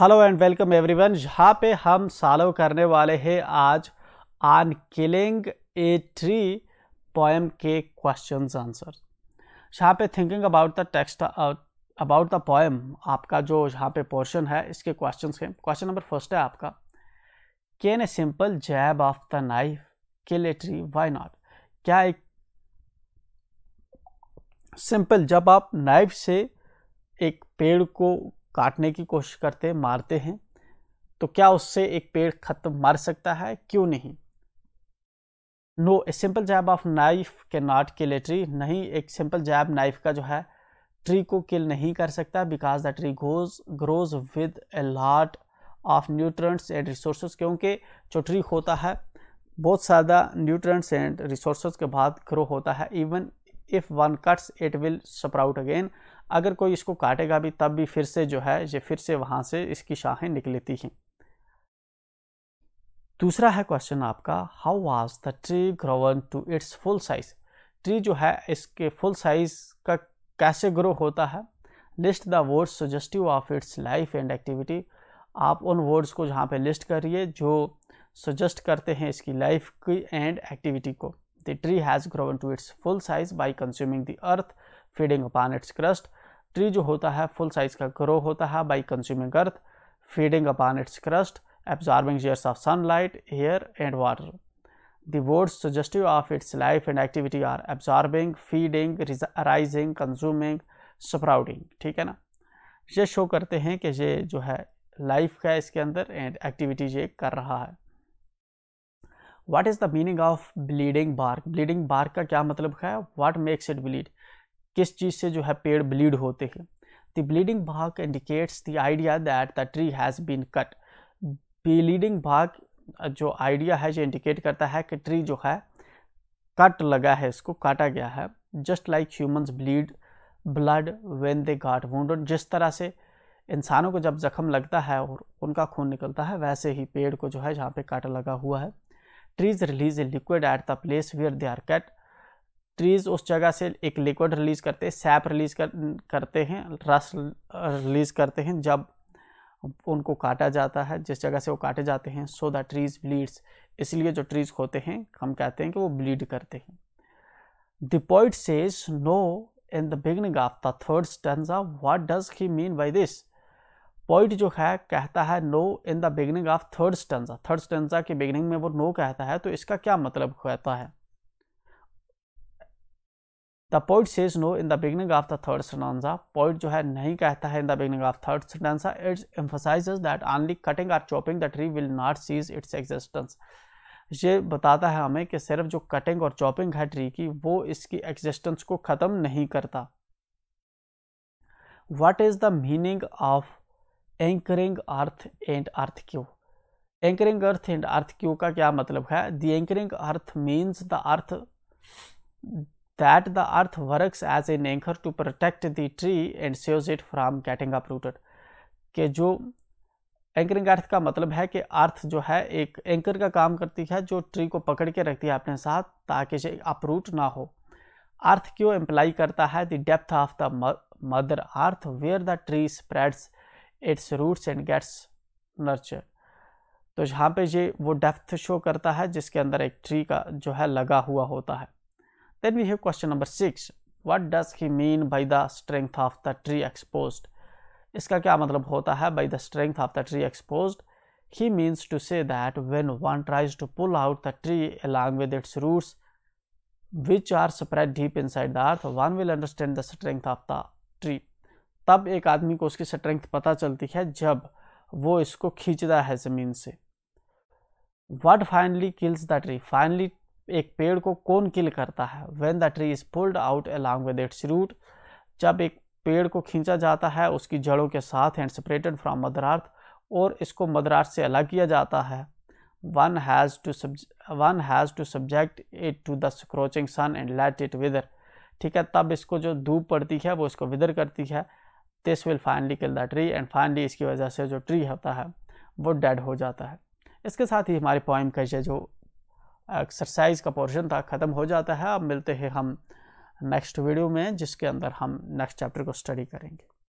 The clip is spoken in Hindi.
हेलो एंड वेलकम एवरीवन यहाँ पे हम सालो करने वाले हैं आज on killing a tree poem के क्वेश्चंस आंसर यहाँ पे thinking about the text about the poem आपका जो यहाँ पे पोर्शन है इसके क्वेश्चंस के क्वेश्चन नंबर फर्स्ट है आपका can a simple jab of the knife kill a tree why not क्या एक सिंपल जब आप नाइफ से एक पेड़ को काटने की कोशिश करते मारते हैं तो क्या उससे एक पेड़ खत्म मार सकता है क्यों नहीं no a simple jab of knife के नॉट किल ए ट्री नहीं एक सिंपल जैब नाइफ का जो है ट्री को किल नहीं कर सकता because the tree goes grows with a lot of nutrients and resource क्योंकि जो ट्री होता है बहुत ज़्यादा न्यूट्रंट्स एंड रिसोर्स के बाद ग्रो होता है even if one cuts it will sprout again अगर कोई इसको काटेगा भी तब भी फिर से जो है ये फिर से वहाँ से इसकी शाखें निकलती हैं दूसरा है क्वेश्चन आपका how was the tree grown to its full size tree जो है इसके फुल साइज का कैसे ग्रो होता है list the words suggestive of its life and activity आप उन वर्ड्स को जहाँ पे लिस्ट करिए जो सजेस्ट करते हैं इसकी लाइफ की एंड एक्टिविटी को the tree has grown to its full size by consuming the earth feeding upon its crust tree जो होता है फुल साइज का ग्रो होता है by consuming earth feeding upon its crust absorbing rays of sunlight air and water the words suggestive of its life and activity are absorbing feeding rising consuming sprouting ठीक है ना ये शो करते हैं कि ये जो है लाइफ का इसके अंदर एंड एक्टिविटी ये कर रहा है what is the meaning of bleeding bark bleeding bark का क्या मतलब है वाट मेक्स इट ब्लीड किस चीज़ से जो है पेड़ ब्लीड होते हैं द ब्लीडिंग भाग indicates the idea that the tree has been cut bleeding भाग जो आइडिया है जो इंडिकेट करता है कि ट्री जो है कट लगा है इसको काटा गया है just like humans bleed blood when they got wounded जिस तरह से इंसानों को जब जख्म लगता है और उनका खून निकलता है वैसे ही पेड़ को जो है जहाँ पे काटा लगा हुआ है trees release a liquid at the place where they are cut trees उस जगह से एक लिक्विड रिलीज करते हैं सैप रिलीज कर, करते हैं रस रिलीज uh, करते हैं जब उनको काटा जाता है जिस जगह से वो काटे जाते हैं सो द ट्रीज ब्लीड्स इसलिए जो ट्रीज होते हैं हम कहते हैं कि वो ब्लीड करते हैं the poet says no in the beginning of the third stanza what does he mean by this point जो है कहता है no in the beginning of third stanza third stanza के बिगनिंग में वो नो कहता है तो इसका क्या मतलब कहता है the poet says no in the beginning of the third stanza poet जो है नहीं कहता है in the beginning of third stanza it's emphasise that only cutting or chopping the tree will not cease its existence ये बताता है हमें कि सिर्फ जो कटिंग और चॉपिंग है ट्री की वो इसकी एग्जिस्टेंस को ख़त्म नहीं करता what is the meaning of anchoring earth and earthquake anchoring earth and earthquake का क्या मतलब है the anchoring earth means the earth that the earth works as an anchor to protect the tree and saves it from getting uprooted के जो एंकरिंग अर्थ का मतलब है कि अर्थ जो है एक एंकर का काम करती है जो ट्री को पकड़ के रखती है अपने साथ ताकि अपरूट ना हो अर्थ क्यों एम्प्लाई करता है the depth of the mother earth where the tree spreads its roots and gets nurture तो यहाँ पे ये वो डेप्थ शो करता है जिसके अंदर एक ट्री का जो है लगा हुआ होता है Then we have question number 6 What does he mean by the strength of the tree exposed? iska kya matlab hota hai by the strength of the tree exposed? He means to say that when one tries to pull out the tree along with its roots, which are spread deep inside the earth, one will understand the strength of the tree. tab ek aadmi ko uski strength pata chalti hai jab wo isko खींचता hai zameen se what finally kills the tree finally एक पेड़ को कौन किल करता है when the tree is pulled out along with its root जब एक पेड़ को खींचा जाता है उसकी जड़ों के साथ एंड सेपरेटेड फ्रॉम मदरार्थ और इसको मदरार्थ से अलग किया जाता है one has to one has to subject it to the scorching sun and let it wither ठीक है तब इसको जो धूप पड़ती है वो इसको विदर करती है this will finally kill the tree and finally इसकी वजह से जो ट्री होता है वो डेड हो जाता है इसके साथ ही हमारी पॉइंट का जो एक्सरसाइज का पोर्शन था ख़त्म हो जाता है अब मिलते हैं हम नेक्स्ट वीडियो में जिसके अंदर हम नेक्स्ट चैप्टर को स्टडी करेंगे